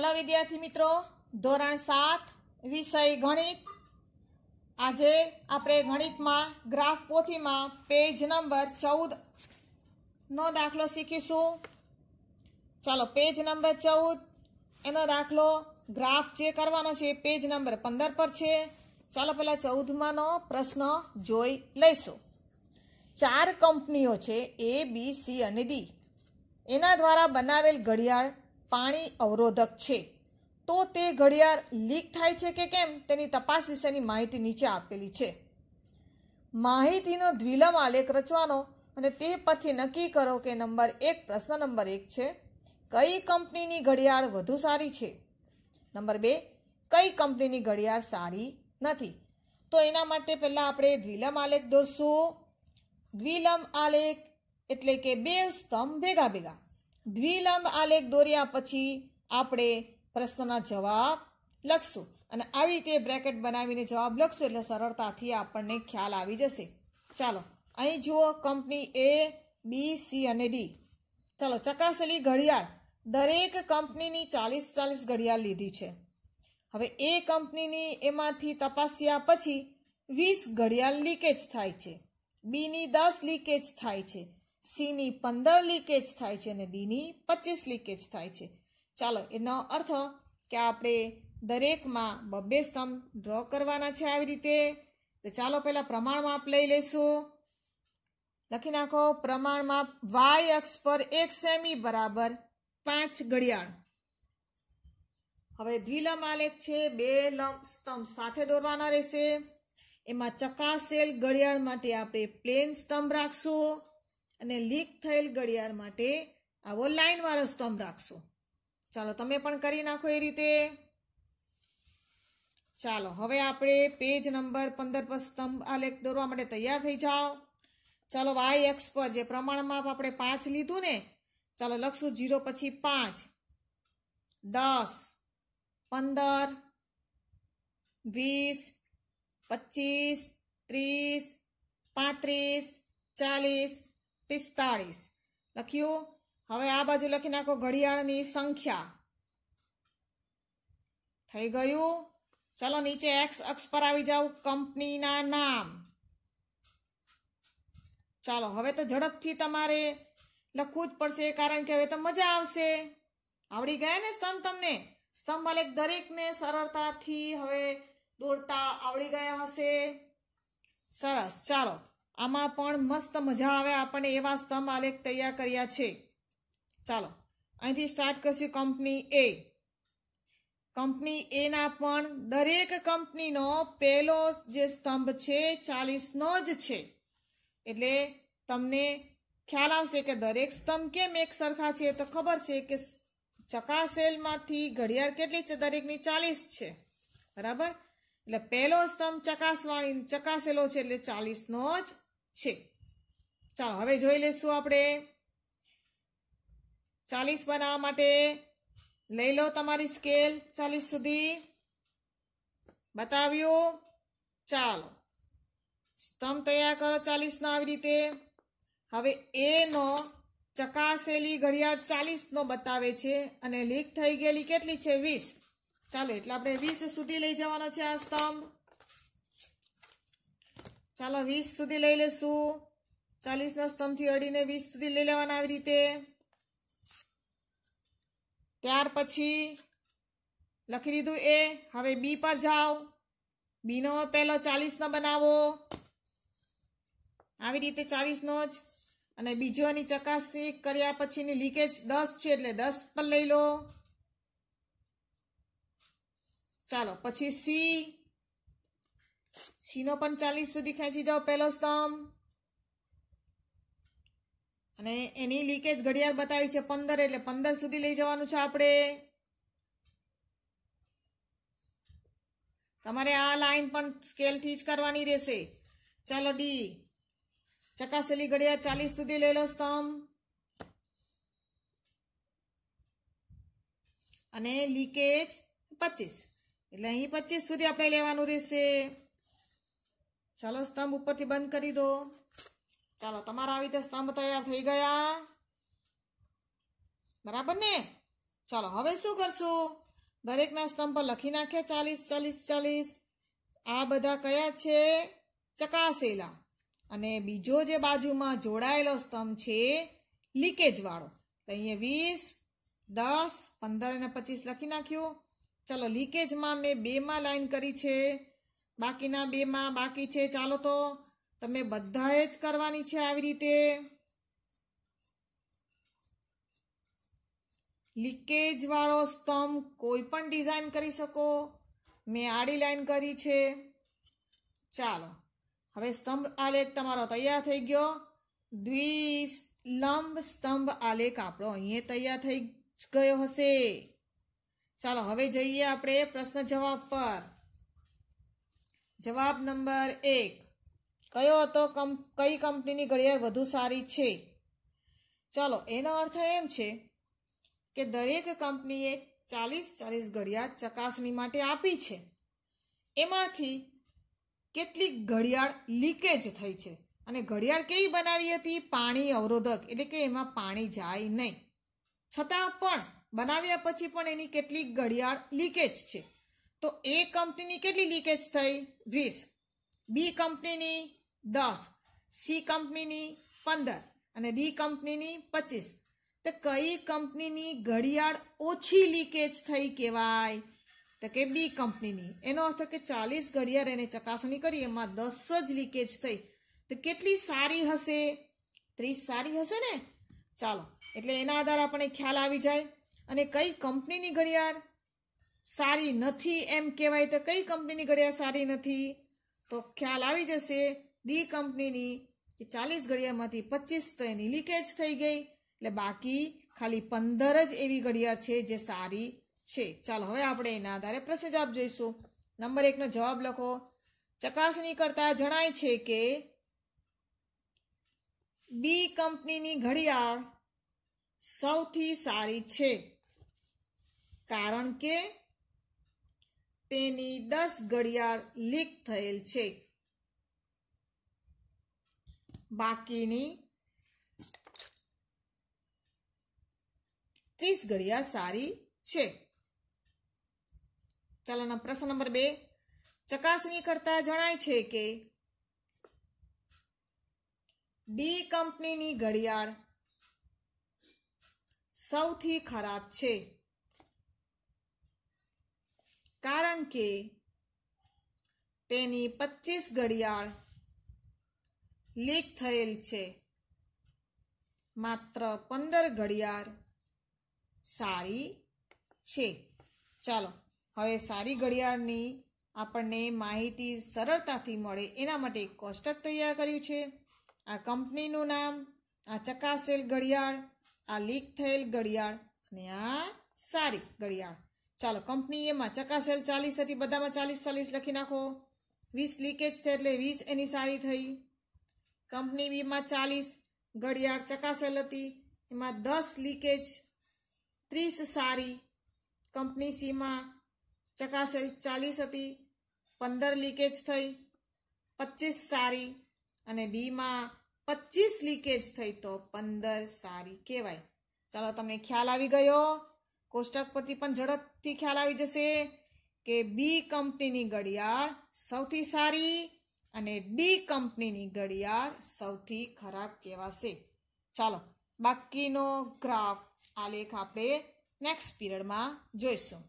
hello વિદ્યાર્થી મિત્રો ધોરણ સાત વિષય ગણિત આજે આપણે ગણિતમાં ગ્રાફ પોથીમાં પેજ નંબર ચૌદ નો દાખલો શીખીશું ચાલો પેજ નંબર ચૌદ એનો દાખલો ગ્રાફ જે કરવાનો છે પેજ નંબર પંદર પર છે ચાલો પહેલાં ચૌદમાંનો પ્રશ્ન જોઈ લઈશું ચાર કંપનીઓ છે એ બી સી અને ડી એના દ્વારા બનાવેલ ઘડિયાળ પાણી અવરોધક છે તો તે ઘડિયાળ લીક થાય છે કે કેમ તેની તપાસ વિશેની માહિતી નીચે આપેલી છે માહિતીનો દ્વિલમ આલેખ રચવાનો અને તે પરથી નક્કી કરો કે નંબર એક પ્રશ્ન નંબર એક છે કઈ કંપનીની ઘડિયાળ વધુ સારી છે નંબર બે કઈ કંપનીની ઘડિયાળ સારી નથી તો એના માટે પહેલાં આપણે દ્વિલમ આલેખ દોરશું દ્વિલંબ આલેખ એટલે કે બે સ્તંભ ભેગા ભેગા દ્વિલંબ આલેખ દોર્યા પછી આપણે પ્રશ્નના જવાબ લખશું અને આવી રીતે બ્રેકેટ બનાવીને જવાબ લખશું એટલે સરળતાથી આપણને ખ્યાલ આવી જશે ચાલો અહીં જુઓ કંપની એ બી સી અને ડી ચાલો ચકાસેલી ઘડિયાળ દરેક કંપનીની ચાલીસ ચાલીસ ઘડિયાળ લીધી છે હવે એ કંપનીની એમાંથી તપાસ્યા પછી વીસ ઘડિયાળ લીકેજ થાય છે બીની દસ લીકેજ થાય છે સીની પંદર લીકેજ થાય છે અને ડીની પચીસ લીકેજ થાય છે ચાલો એનો અર્થ કે આપણે દરેકમાં બબ્બે સ્તંભ ડ્રો કરવાના છે આવી રીતે તો ચાલો પહેલાં પ્રમાણમાં આપ લઈ લઈશું લખી નાખો પ્રમાણમાં વાય અક્ષ પર એક સેમી બરાબર પાંચ ઘડિયાળ હવે દ્વિલંબ આલેખ છે બે લંબ સ્તંભ સાથે દોરવાના રહેશે એમાં ચકાસેલ ઘડિયાળ માટે આપણે પ્લેન સ્તંભ રાખશું અને લીક થયેલ ઘડિયાળ માટે આવો લાઇનવાળો સ્તંભ રાખશો ચાલો તમે પણ કરી નાખો એ રીતે ચાલો હવે આપણે પેજ નંબર પંદર પર સ્તંભ લેખ દોરવા માટે તૈયાર થઈ જાઓ ચાલો વાય એક્સ પર જે પ્રમાણમાં આપણે પાંચ લીધું ને ચાલો લખશું જીરો પછી પાંચ દસ પંદર વીસ પચીસ ત્રીસ પાંત્રીસ ચાલીસ પિસ્તાળીસ લખ્યું હવે આ બાજુ લખી નાખો ઘડિયાળની સંખ્યા થઈ ગયું ચલો નીચે એક્સ અક્ષ પર આવી જાઉં કંપનીના નામ ચાલો હવે તો ઝડપથી તમારે લખવું જ પડશે કારણ કે હવે તો મજા આવશે આવડી ગયા ને સ્તંભ તમને સ્તંભ માલિક દરેકને સરળતાથી હવે દોરતા આવડી ગયા હશે સરસ ચાલો આમાં પણ મસ્ત મજા આવે આપણે એવા સ્તંભ આલેખ તૈયાર કર્યા છે ચાલો અહીંથી સ્ટાર્ટ કરશું કંપની એ કંપની એના પણ દરેક કંપનીનો પહેલો જે સ્તંભ છે ચાલીસનો જ છે એટલે તમને ખ્યાલ આવશે કે દરેક સ્તંભ કેમ એક સરખા છે તો ખબર છે કે ચકાસેલમાંથી ઘડિયાળ કેટલી છે દરેકની ચાલીસ છે બરાબર એટલે પહેલો સ્તંભ ચકાસવાણી ચકાસેલો છે એટલે ચાલીસનો જ છે ચાલો હવે જોઈ લઈશું આપણે ચાલીસ બનાવવા માટે લઈ લો તમારી સ્કેલ ચાલીસ સુધી બતાવ્યું ચાલો સ્તંભ તૈયાર કરો ચાલીસનો આવી રીતે હવે એનો ચકાસેલી ઘડિયાળ ચાલીસનો બતાવે છે અને લીક થઈ ગયેલી કેટલી છે વીસ ચાલો એટલે આપણે વીસ સુધી લઈ જવાનો છે આ સ્તંભ ચાલો વીસ સુધી લઈ લેશું ચાલીસના સ્તંભથી અડીને વીસ સુધી લઈ લેવાના આવી રીતે ત્યાર પછી લખી દીધું એ હવે બી પર જાઓ બીનો પહેલો ચાલીસનો બનાવો આવી રીતે ચાલીસનો જ અને બીજો બીજોની ચકાસણી કર્યા પછીની લીકેજ દસ છે એટલે દસ પર લઈ લો ચાલો પછી સી છીનો પણ ચાલીસ સુધી ખેંચી જાઓ પહેલો સ્તંભ અને એની લીકેજ ઘડિયાળ બતાવી છે પંદર એટલે પંદર સુધી લઈ જવાનું છે આપણે તમારે આ લાઈન પણ સ્કેલથી જ કરવાની રહેશે ચાલો ડી ચકાસેલી ઘડિયાળ ચાલીસ સુધી લઈ લો સ્તંભ અને લીકેજ પચીસ એટલે અહીં પચીસ સુધી આપણે લેવાનું રહેશે ચાલો સ્તંભ ઉપરથી બંધ કરી દો ચાલો તમારા આવી રીતે સ્તંભ તૈયાર થઈ ગયા બરાબર ને ચાલો હવે શું કરશું દરેકના સ્તંભ પર લખી નાખ્યા ચાલીસ ચાલીસ ચાલીસ આ બધા કયા છે ચકાસેલા અને બીજો જે બાજુમાં જોડાયેલો સ્તંભ છે લીકેજ વાળો તો અહીંયા વીસ દસ પંદર અને પચીસ લખી નાખ્યું ચાલો લીકેજમાં મેં બેમાં લાઈન કરી છે બાકીના બેમાં બાકી છે ચાલો તો તમે બધાએ જ કરવાની છે આવી રીતે લીકેજ વાળો સ્તંભ કોઈ પણ ડિઝાઇન કરી શકો મેં આડી લાઈન કરી છે ચાલો હવે સ્તંભ આલેખ તમારો તૈયાર થઈ ગયો દ્વિલંબ સ્તંભ આલેખ આપણો અહીંયા તૈયાર થઈ ગયો હશે ચાલો હવે જઈએ આપણે પ્રશ્ન જવાબ પર જવાબ નંબર એક કયો હતો કઈ કંપનીની ઘડિયાળ વધુ સારી છે ચાલો એનો અર્થ એમ છે કે દરેક કંપનીએ ચાલીસ ચાલીસ ઘડિયાળ ચકાસણી માટે આપી છે એમાંથી કેટલીક ઘડિયાળ લીકેજ થઈ છે અને ઘડિયાળ કેવી બનાવી હતી પાણી અવરોધક એટલે કે એમાં પાણી જાય નહીં છતાં પણ બનાવ્યા પછી પણ એની કેટલીક ઘડિયાળ લીકેજ છે તો એ કંપનીની કેટલી લીકેજ થઈ વીસ બી કંપનીની દસ સી કંપનીની પંદર અને ડી કંપનીની પચીસ તો કઈ કંપનીની ઘડિયાળ ઓછી લીકેજ થઈ કહેવાય તો કે બી કંપનીની એનો અર્થ કે ચાલીસ ઘડિયાળ એને ચકાસણી કરી એમાં દસ જ લીકેજ થઈ તો કેટલી સારી હશે ત્રીસ સારી હશે ને ચાલો એટલે એના આધારે આપણને ખ્યાલ આવી જાય અને કઈ કંપનીની ઘડિયાળ સારી નથી એમ કહેવાય તો કઈ કંપનીની ઘડિયાળ સારી નથી તો ખ્યાલ આવી જશે ડી કંપનીની કે ચાલીસ ઘડિયાળમાંથી પચીસ તો એની લીકેજ થઈ ગઈ એટલે બાકી ખાલી પંદર જ એવી ઘડિયાળ છે જે સારી છે ચાલો હવે આપણે એના આધારે પ્રશ્ન જવાબ જોઈશું નંબર એકનો જવાબ લખો ચકાસણી કરતા જણાય છે કે બી કંપનીની ઘડિયાળ સૌથી સારી છે કારણ કે તેની દસ ઘડિયાળ લીક થયેલ છે બાકીની ત્રીસ ઘડિયાળ સારી છે ચાલો પ્રશ્ન નંબર બે ચકાસણી કરતા જણાય છે કે ડી કંપનીની ઘડિયાળ સૌથી ખરાબ છે કારણ કે તેની પચીસ ઘડિયાળ લીક થયેલ છે માત્ર પંદર ઘડિયાળ સારી છે ચાલો હવે સારી ઘડિયાળની આપણને માહિતી સરળતાથી મળે એના માટે એક કોષ્ટક તૈયાર કર્યું છે આ કંપનીનું નામ આ ચકાસેલ ઘડિયાળ આ લીક થયેલ ઘડિયાળ અને આ સારી ઘડિયાળ ચાલો કંપની એમાં ચકાસેલ ચાલીસ હતી બધામાં ચાલીસ ચાલીસ લખી નાખો વીસ લીકેજ થઈ એટલે વીસ એની સારી થઈ કંપની બીમાં ચાલીસ ઘડિયાળ ચકાસેલ હતી એમાં દસ લીકેજ ત્રીસ સારી કંપની સીમાં ચકાસેલ ચાલીસ હતી પંદર લીકેજ થઈ પચીસ સારી અને બીમાં પચીસ લીકેજ થઈ તો પંદર સારી કહેવાય ચાલો તમને ખ્યાલ આવી ગયો કોષ્ટક પરથી પણ ઝડપથી ખ્યાલ આવી જશે કે બી કંપનીની ઘડિયાળ સૌથી સારી અને ડી કંપનીની ઘડિયાળ સૌથી ખરાબ કહેવાશે ચાલો બાકીનો ગ્રાફ આલેખ આપણે નેક્સ્ટ પીરિયડમાં જોઈશું